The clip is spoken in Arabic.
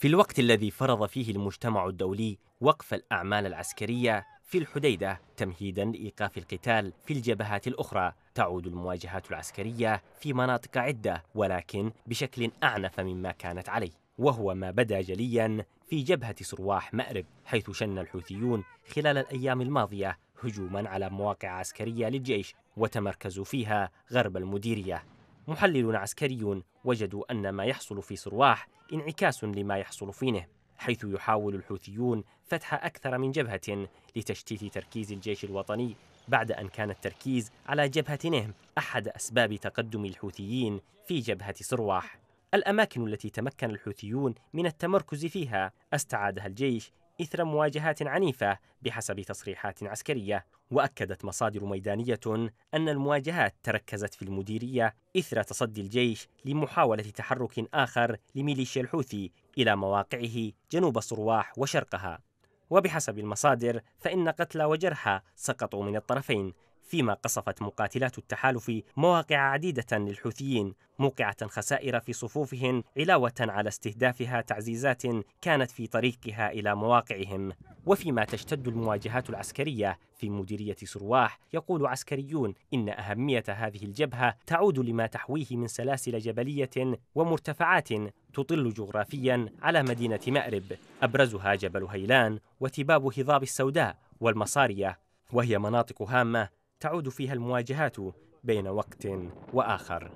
في الوقت الذي فرض فيه المجتمع الدولي وقف الأعمال العسكرية في الحديدة تمهيدا لإيقاف القتال في الجبهات الأخرى تعود المواجهات العسكرية في مناطق عدة ولكن بشكل أعنف مما كانت عليه وهو ما بدا جليا في جبهة سرواح مأرب حيث شن الحوثيون خلال الأيام الماضية هجوما على مواقع عسكرية للجيش وتمركزوا فيها غرب المديرية محلل عسكري وجدوا أن ما يحصل في صرواح انعكاس لما يحصل في نهم حيث يحاول الحوثيون فتح أكثر من جبهة لتشتيت تركيز الجيش الوطني بعد أن كان التركيز على جبهة نهم أحد أسباب تقدم الحوثيين في جبهة صرواح الأماكن التي تمكن الحوثيون من التمركز فيها استعادها الجيش إثر مواجهات عنيفة بحسب تصريحات عسكرية وأكدت مصادر ميدانية أن المواجهات تركزت في المديرية إثر تصدي الجيش لمحاولة تحرك آخر لميليشيا الحوثي إلى مواقعه جنوب صرواح وشرقها وبحسب المصادر فإن قتلى وجرحى سقطوا من الطرفين فيما قصفت مقاتلات التحالف مواقع عديدة للحوثيين موقعة خسائر في صفوفهم علاوة على استهدافها تعزيزات كانت في طريقها إلى مواقعهم وفيما تشتد المواجهات العسكرية في مديرية سرواح يقول عسكريون إن أهمية هذه الجبهة تعود لما تحويه من سلاسل جبلية ومرتفعات تطل جغرافيا على مدينة مأرب أبرزها جبل هيلان وتباب هضاب السوداء والمصارية وهي مناطق هامة تعود فيها المواجهات بين وقت واخر